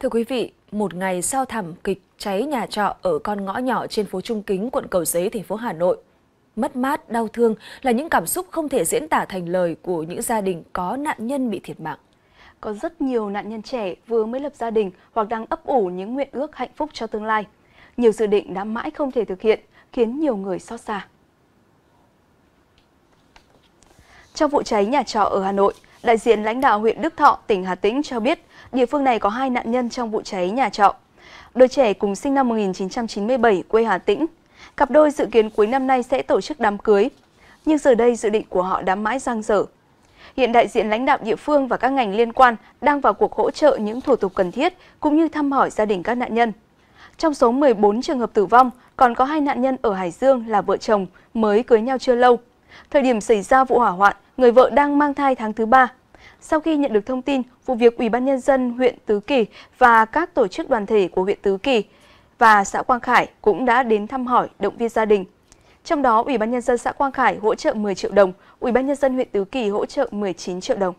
Thưa quý vị, một ngày sau thảm kịch cháy nhà trọ ở con ngõ nhỏ trên phố Trung Kính, quận Cầu Giấy, thành phố Hà Nội. Mất mát, đau thương là những cảm xúc không thể diễn tả thành lời của những gia đình có nạn nhân bị thiệt mạng. Có rất nhiều nạn nhân trẻ vừa mới lập gia đình hoặc đang ấp ủ những nguyện ước hạnh phúc cho tương lai. Nhiều dự định đã mãi không thể thực hiện, khiến nhiều người xót xa. Trong vụ cháy nhà trọ ở Hà Nội, Đại diện lãnh đạo huyện Đức Thọ, tỉnh Hà Tĩnh cho biết địa phương này có hai nạn nhân trong vụ cháy nhà trọ. Đôi trẻ cùng sinh năm 1997 quê Hà Tĩnh. Cặp đôi dự kiến cuối năm nay sẽ tổ chức đám cưới, nhưng giờ đây dự định của họ đã mãi giang dở. Hiện đại diện lãnh đạo địa phương và các ngành liên quan đang vào cuộc hỗ trợ những thủ tục cần thiết cũng như thăm hỏi gia đình các nạn nhân. Trong số 14 trường hợp tử vong, còn có hai nạn nhân ở Hải Dương là vợ chồng mới cưới nhau chưa lâu. Thời điểm xảy ra vụ hỏa hoạn, người vợ đang mang thai tháng thứ ba. Sau khi nhận được thông tin, vụ việc Ủy ban Nhân dân huyện Tứ Kỳ và các tổ chức đoàn thể của huyện Tứ Kỳ và xã Quang Khải cũng đã đến thăm hỏi, động viên gia đình. Trong đó, Ủy ban Nhân dân xã Quang Khải hỗ trợ 10 triệu đồng, Ủy ban Nhân dân huyện Tứ Kỳ hỗ trợ 19 triệu đồng.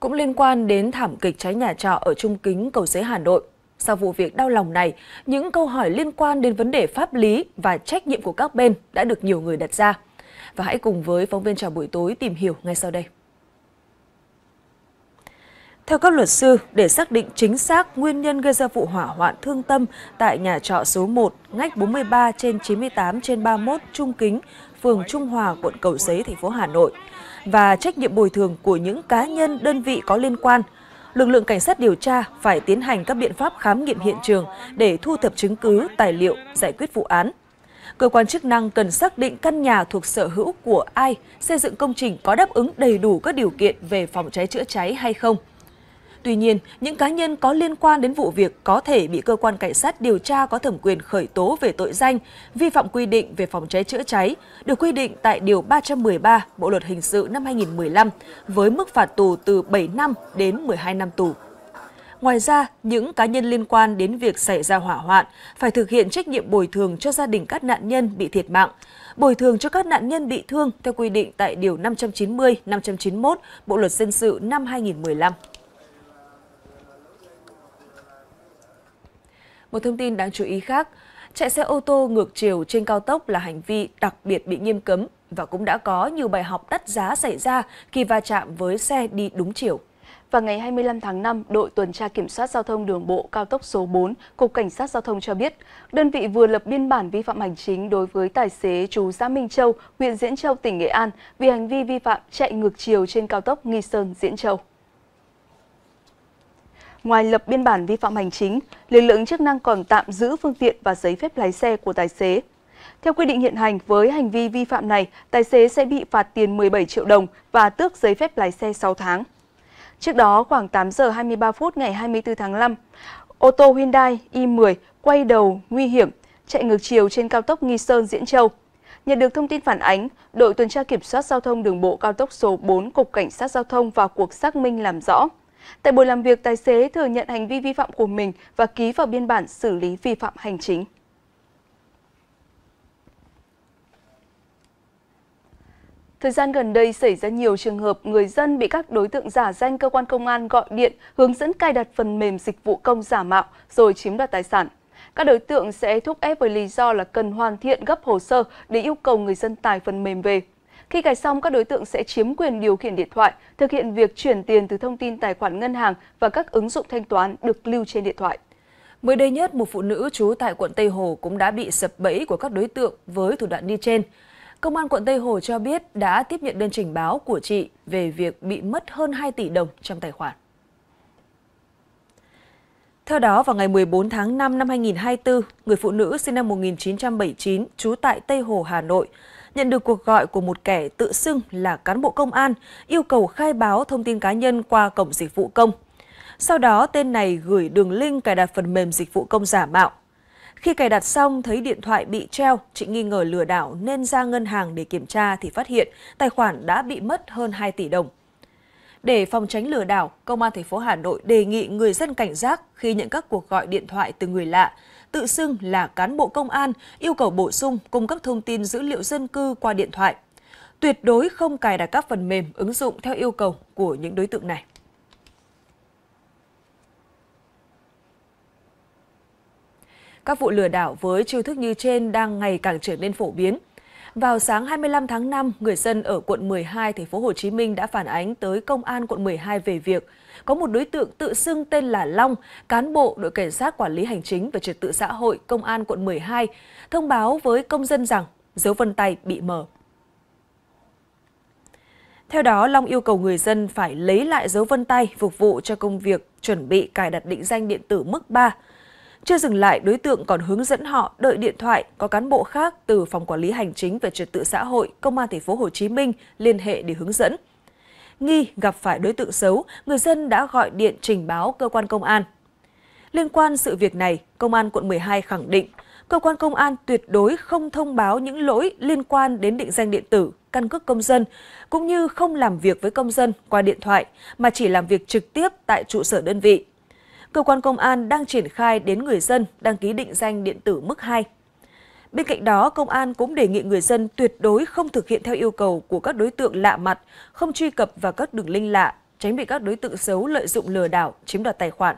Cũng liên quan đến thảm kịch cháy nhà trọ ở Trung Kính, Cầu Giấy, Hà Nội, sau vụ việc đau lòng này, những câu hỏi liên quan đến vấn đề pháp lý và trách nhiệm của các bên đã được nhiều người đặt ra. Và hãy cùng với phóng viên chào buổi tối tìm hiểu ngay sau đây. Theo các luật sư, để xác định chính xác nguyên nhân gây ra vụ hỏa hoạn thương tâm tại nhà trọ số 1, ngách 43 trên 98 trên 31 Trung Kính, phường Trung Hòa, quận Cầu Giấy, thành phố Hà Nội và trách nhiệm bồi thường của những cá nhân, đơn vị có liên quan, lực lượng cảnh sát điều tra phải tiến hành các biện pháp khám nghiệm hiện trường để thu thập chứng cứ, tài liệu, giải quyết vụ án. Cơ quan chức năng cần xác định căn nhà thuộc sở hữu của ai, xây dựng công trình có đáp ứng đầy đủ các điều kiện về phòng cháy chữa cháy hay không. Tuy nhiên, những cá nhân có liên quan đến vụ việc có thể bị cơ quan cảnh sát điều tra có thẩm quyền khởi tố về tội danh vi phạm quy định về phòng cháy chữa cháy được quy định tại Điều 313 Bộ Luật Hình sự năm 2015 với mức phạt tù từ 7 năm đến 12 năm tù. Ngoài ra, những cá nhân liên quan đến việc xảy ra hỏa hoạn phải thực hiện trách nhiệm bồi thường cho gia đình các nạn nhân bị thiệt mạng, bồi thường cho các nạn nhân bị thương theo quy định tại Điều 590, 591 Bộ Luật Dân sự năm 2015. Một thông tin đáng chú ý khác, chạy xe ô tô ngược chiều trên cao tốc là hành vi đặc biệt bị nghiêm cấm và cũng đã có nhiều bài học đắt giá xảy ra khi va chạm với xe đi đúng chiều. Và ngày 25 tháng 5, đội tuần tra kiểm soát giao thông đường bộ cao tốc số 4, Cục Cảnh sát Giao thông cho biết, đơn vị vừa lập biên bản vi phạm hành chính đối với tài xế chú xã Minh Châu, huyện Diễn Châu, tỉnh Nghệ An vì hành vi vi phạm chạy ngược chiều trên cao tốc Nghi Sơn – Diễn Châu. Ngoài lập biên bản vi phạm hành chính, lực lượng chức năng còn tạm giữ phương tiện và giấy phép lái xe của tài xế. Theo quy định hiện hành, với hành vi vi phạm này, tài xế sẽ bị phạt tiền 17 triệu đồng và tước giấy phép lái xe 6 tháng. Trước đó, khoảng 8 giờ 23 phút ngày 24 tháng 5, ô tô Hyundai i10 quay đầu nguy hiểm, chạy ngược chiều trên cao tốc Nghi Sơn – Diễn Châu. Nhận được thông tin phản ánh, đội tuần tra kiểm soát giao thông đường bộ cao tốc số 4 Cục Cảnh sát Giao thông vào cuộc xác minh làm rõ. Tại buổi làm việc, tài xế thừa nhận hành vi vi phạm của mình và ký vào biên bản xử lý vi phạm hành chính. Thời gian gần đây xảy ra nhiều trường hợp người dân bị các đối tượng giả danh cơ quan công an gọi điện hướng dẫn cài đặt phần mềm dịch vụ công giả mạo rồi chiếm đoạt tài sản. Các đối tượng sẽ thúc ép với lý do là cần hoàn thiện gấp hồ sơ để yêu cầu người dân tải phần mềm về. Khi cài xong, các đối tượng sẽ chiếm quyền điều khiển điện thoại, thực hiện việc chuyển tiền từ thông tin tài khoản ngân hàng và các ứng dụng thanh toán được lưu trên điện thoại. Mới đây nhất, một phụ nữ trú tại quận Tây Hồ cũng đã bị sập bẫy của các đối tượng với thủ đoạn đi trên. Công an quận Tây Hồ cho biết đã tiếp nhận đơn trình báo của chị về việc bị mất hơn 2 tỷ đồng trong tài khoản. Theo đó, vào ngày 14 tháng 5 năm 2024, người phụ nữ sinh năm 1979 trú tại Tây Hồ, Hà Nội, nhận được cuộc gọi của một kẻ tự xưng là cán bộ công an yêu cầu khai báo thông tin cá nhân qua cổng dịch vụ công. Sau đó, tên này gửi đường link cài đặt phần mềm dịch vụ công giả mạo. Khi cài đặt xong, thấy điện thoại bị treo, chị nghi ngờ lừa đảo nên ra ngân hàng để kiểm tra thì phát hiện tài khoản đã bị mất hơn 2 tỷ đồng. Để phòng tránh lừa đảo, Công an thành phố Hà Nội đề nghị người dân cảnh giác khi nhận các cuộc gọi điện thoại từ người lạ, tự xưng là cán bộ công an, yêu cầu bổ sung cung cấp thông tin dữ liệu dân cư qua điện thoại. Tuyệt đối không cài đặt các phần mềm, ứng dụng theo yêu cầu của những đối tượng này. Các vụ lừa đảo với chiêu thức như trên đang ngày càng trở nên phổ biến. Vào sáng 25 tháng 5, người dân ở quận 12 thành phố Hồ Chí Minh đã phản ánh tới công an quận 12 về việc có một đối tượng tự xưng tên là Long, cán bộ đội cảnh sát quản lý hành chính và trật tự xã hội công an quận 12 thông báo với công dân rằng dấu vân tay bị mở. Theo đó, Long yêu cầu người dân phải lấy lại dấu vân tay phục vụ cho công việc chuẩn bị cài đặt định danh điện tử mức 3. Chưa dừng lại, đối tượng còn hướng dẫn họ đợi điện thoại có cán bộ khác từ phòng quản lý hành chính về trật tự xã hội công an thành phố Hồ Chí Minh liên hệ để hướng dẫn. Nghi gặp phải đối tượng xấu, người dân đã gọi điện trình báo cơ quan công an. Liên quan sự việc này, công an quận 12 khẳng định cơ quan công an tuyệt đối không thông báo những lỗi liên quan đến định danh điện tử, căn cước công dân, cũng như không làm việc với công dân qua điện thoại mà chỉ làm việc trực tiếp tại trụ sở đơn vị cơ quan công an đang triển khai đến người dân đăng ký định danh điện tử mức 2. Bên cạnh đó, công an cũng đề nghị người dân tuyệt đối không thực hiện theo yêu cầu của các đối tượng lạ mặt, không truy cập vào các đường link lạ, tránh bị các đối tượng xấu lợi dụng lừa đảo, chiếm đoạt tài khoản.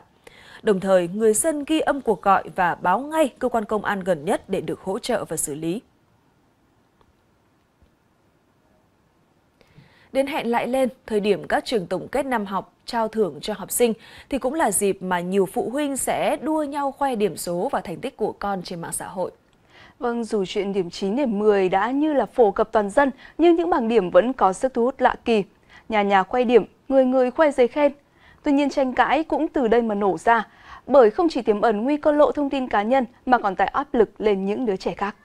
Đồng thời, người dân ghi âm cuộc gọi và báo ngay cơ quan công an gần nhất để được hỗ trợ và xử lý. đến hẹn lại lên thời điểm các trường tổng kết năm học trao thưởng cho học sinh thì cũng là dịp mà nhiều phụ huynh sẽ đua nhau khoe điểm số và thành tích của con trên mạng xã hội. Vâng, dù chuyện điểm 9, điểm 10 đã như là phổ cập toàn dân, nhưng những bảng điểm vẫn có sức thu hút lạ kỳ. Nhà nhà khoe điểm, người người khoe giấy khen. Tuy nhiên tranh cãi cũng từ đây mà nổ ra, bởi không chỉ tiềm ẩn nguy cơ lộ thông tin cá nhân mà còn tạo áp lực lên những đứa trẻ khác.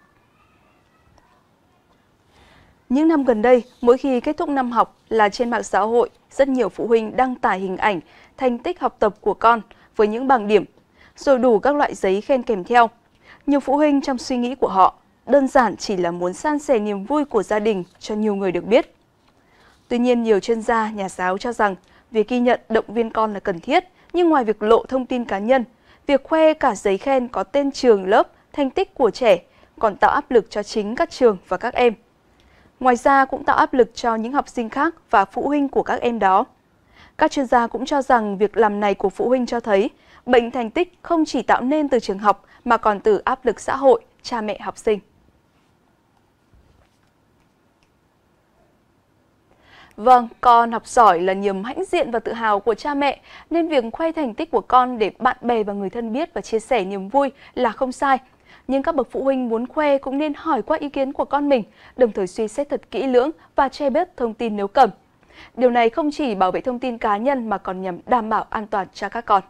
Những năm gần đây, mỗi khi kết thúc năm học là trên mạng xã hội, rất nhiều phụ huynh đăng tải hình ảnh, thành tích học tập của con với những bảng điểm, rồi đủ các loại giấy khen kèm theo. Nhiều phụ huynh trong suy nghĩ của họ đơn giản chỉ là muốn san sẻ niềm vui của gia đình cho nhiều người được biết. Tuy nhiên, nhiều chuyên gia, nhà giáo cho rằng việc ghi nhận động viên con là cần thiết, nhưng ngoài việc lộ thông tin cá nhân, việc khoe cả giấy khen có tên trường, lớp, thành tích của trẻ còn tạo áp lực cho chính các trường và các em – ngoài ra cũng tạo áp lực cho những học sinh khác và phụ huynh của các em đó. Các chuyên gia cũng cho rằng việc làm này của phụ huynh cho thấy bệnh thành tích không chỉ tạo nên từ trường học mà còn từ áp lực xã hội, cha mẹ học sinh. Vâng, con học giỏi là niềm hãnh diện và tự hào của cha mẹ, nên việc khoe thành tích của con để bạn bè và người thân biết và chia sẻ niềm vui là không sai, nhưng các bậc phụ huynh muốn khoe cũng nên hỏi qua ý kiến của con mình, đồng thời suy xét thật kỹ lưỡng và che bớt thông tin nếu cần. Điều này không chỉ bảo vệ thông tin cá nhân mà còn nhằm đảm bảo an toàn cho các con.